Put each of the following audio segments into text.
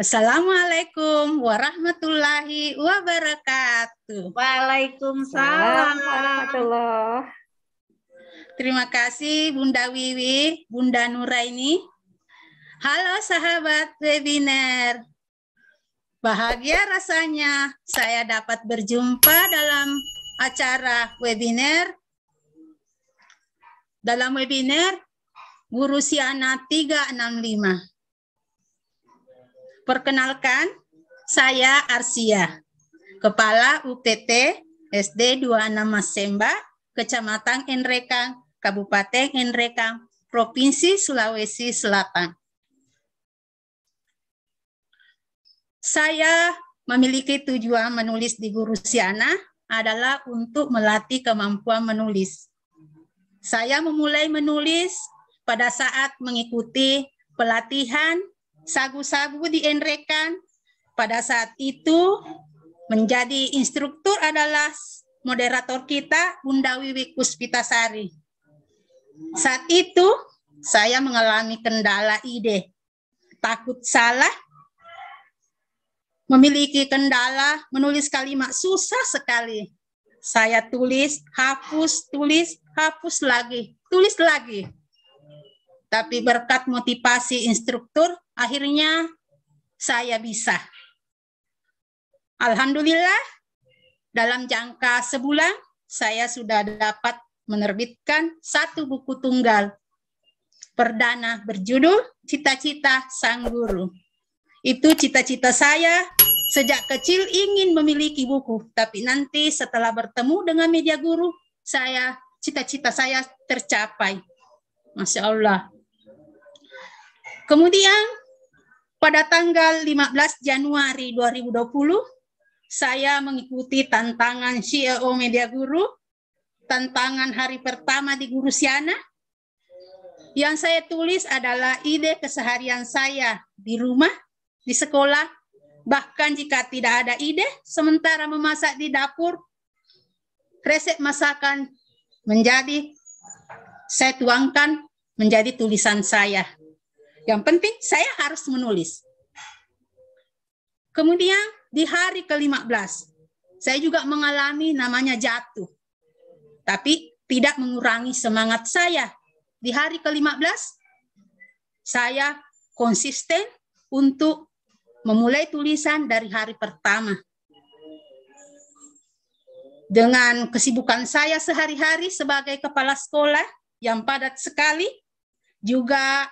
Assalamualaikum warahmatullahi wabarakatuh. Waalaikumsalam warahmatullah. Terima kasih Bunda Wiwi, Bunda Nuraini. Halo sahabat webinar. Bahagia rasanya saya dapat berjumpa dalam acara webinar. Dalam webinar Guru Siana 365. Perkenalkan, saya Arsia, Kepala UTT SD 26 Masemba, Kecamatan Enrekang, Kabupaten Enrekang, Provinsi Sulawesi Selatan. Saya memiliki tujuan menulis di Guru Siana adalah untuk melatih kemampuan menulis. Saya memulai menulis pada saat mengikuti pelatihan sagu-sagu diendrekan Pada saat itu menjadi instruktur adalah moderator kita Bunda Wiwi Puspitasari. Saat itu saya mengalami kendala ide, takut salah, memiliki kendala menulis kalimat susah sekali. Saya tulis, hapus, tulis, hapus lagi, tulis lagi. Tapi berkat motivasi instruktur, akhirnya saya bisa. Alhamdulillah, dalam jangka sebulan saya sudah dapat menerbitkan satu buku tunggal perdana berjudul Cita-cita Sang Guru. Itu cita-cita saya sejak kecil ingin memiliki buku, tapi nanti setelah bertemu dengan media guru, saya cita-cita saya tercapai. Masya Allah. Kemudian pada tanggal 15 Januari 2020, saya mengikuti tantangan CEO Media Guru, tantangan hari pertama di Guru Siana. Yang saya tulis adalah ide keseharian saya di rumah, di sekolah, bahkan jika tidak ada ide, sementara memasak di dapur, resep masakan menjadi saya tuangkan menjadi tulisan saya yang penting saya harus menulis. Kemudian di hari ke-15, saya juga mengalami namanya jatuh. Tapi tidak mengurangi semangat saya. Di hari ke-15, saya konsisten untuk memulai tulisan dari hari pertama. Dengan kesibukan saya sehari-hari sebagai kepala sekolah yang padat sekali, juga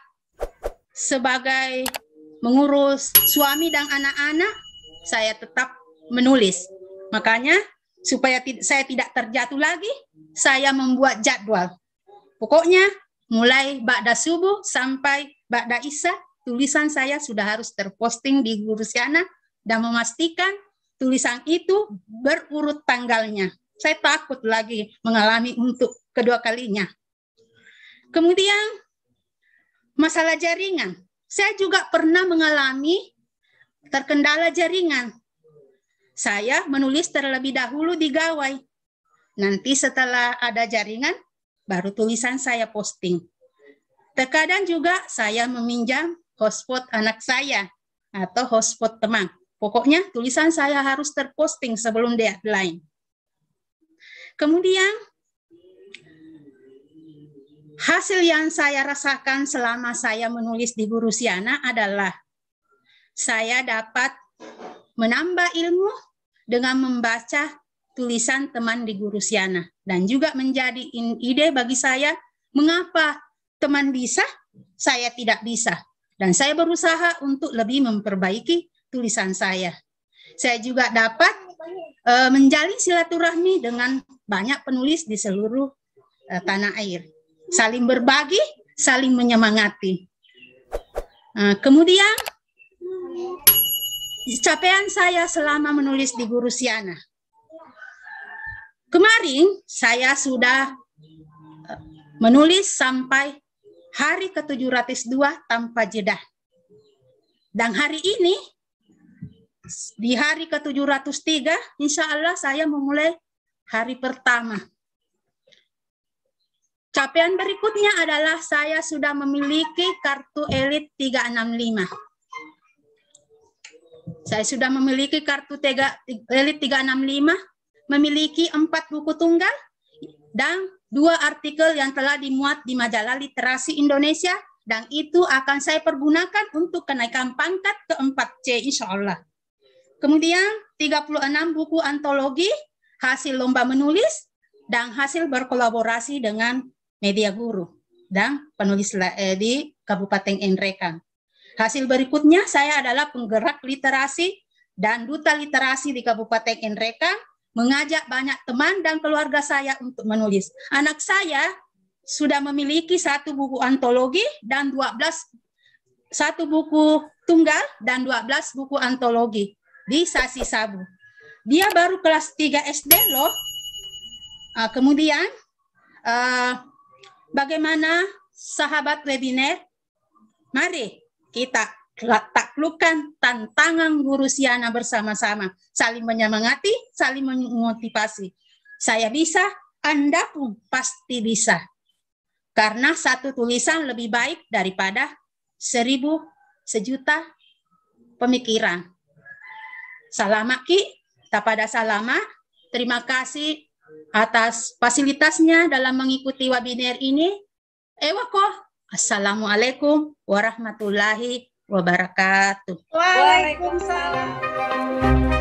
sebagai mengurus suami dan anak-anak, saya tetap menulis. Makanya supaya saya tidak terjatuh lagi, saya membuat jadwal. Pokoknya mulai bakda subuh sampai bakda isya, tulisan saya sudah harus terposting di guru Siana dan memastikan tulisan itu berurut tanggalnya. Saya takut lagi mengalami untuk kedua kalinya. Kemudian masalah jaringan. Saya juga pernah mengalami terkendala jaringan. Saya menulis terlebih dahulu di gawai. Nanti setelah ada jaringan, baru tulisan saya posting. Terkadang juga saya meminjam hotspot anak saya atau hotspot teman. Pokoknya tulisan saya harus terposting sebelum deadline. Kemudian Hasil yang saya rasakan selama saya menulis di Guru Siana adalah saya dapat menambah ilmu dengan membaca tulisan teman di Guru Siana dan juga menjadi ide bagi saya mengapa teman bisa, saya tidak bisa. Dan saya berusaha untuk lebih memperbaiki tulisan saya. Saya juga dapat eh, menjalin silaturahmi dengan banyak penulis di seluruh eh, tanah air saling berbagi, saling menyemangati. Nah, kemudian capaian saya selama menulis di Guru Siana. Kemarin saya sudah eh, menulis sampai hari ke-702 tanpa jeda. Dan hari ini, di hari ke-703, insya Allah saya memulai hari pertama Capaian berikutnya adalah saya sudah memiliki kartu elit 365 saya sudah memiliki kartu elit 365, memiliki empat buku tunggal, dan dua artikel yang telah dimuat di majalah literasi Indonesia, dan itu akan saya pergunakan untuk kenaikan pangkat ke 4C insya Allah. Kemudian 36 buku antologi, hasil lomba menulis, dan hasil berkolaborasi dengan media guru dan penulis eh, di Kabupaten Endrekan. Hasil berikutnya saya adalah penggerak literasi dan duta literasi di Kabupaten Endrekan mengajak banyak teman dan keluarga saya untuk menulis. Anak saya sudah memiliki satu buku antologi dan 12 satu buku tunggal dan 12 buku antologi di Sasi Sabu. Dia baru kelas 3 SD loh. Ah, kemudian ah, Bagaimana sahabat webinar? Mari kita taklukkan tantangan guru Siana bersama-sama. Saling menyemangati, saling memotivasi. Saya bisa, Anda pun pasti bisa. Karena satu tulisan lebih baik daripada seribu, sejuta pemikiran. Salamaki, tak pada salama. Terima kasih atas fasilitasnya dalam mengikuti webinar ini. Ewako, eh, Assalamualaikum warahmatullahi wabarakatuh. Waalaikumsalam.